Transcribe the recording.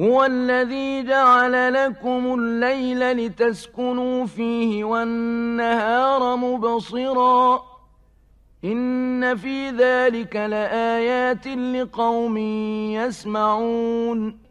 هو الذي جعل لكم الليل لتسكنوا فيه والنهار مبصرا إن في ذلك لآيات لقوم يسمعون